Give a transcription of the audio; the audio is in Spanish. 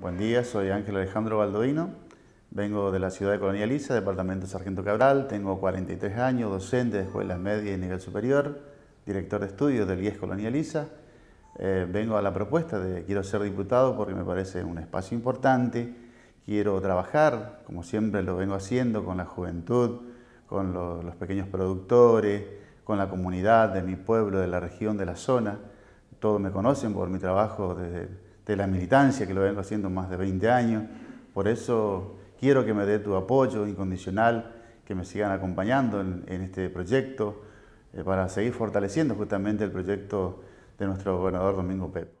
Buen día, soy Ángel Alejandro Baldovino, vengo de la ciudad de Colonia departamento Sargento Cabral, tengo 43 años, docente de escuelas medias y nivel superior, director de estudios del IES Colonia eh, vengo a la propuesta de quiero ser diputado porque me parece un espacio importante, quiero trabajar, como siempre lo vengo haciendo, con la juventud, con los pequeños productores, con la comunidad de mi pueblo, de la región, de la zona. Todos me conocen por mi trabajo desde de la militancia, que lo vengo haciendo más de 20 años. Por eso quiero que me dé tu apoyo incondicional, que me sigan acompañando en, este proyecto, eh, para seguir fortaleciendo justamente el proyecto de nuestro gobernador Domingo Pepe.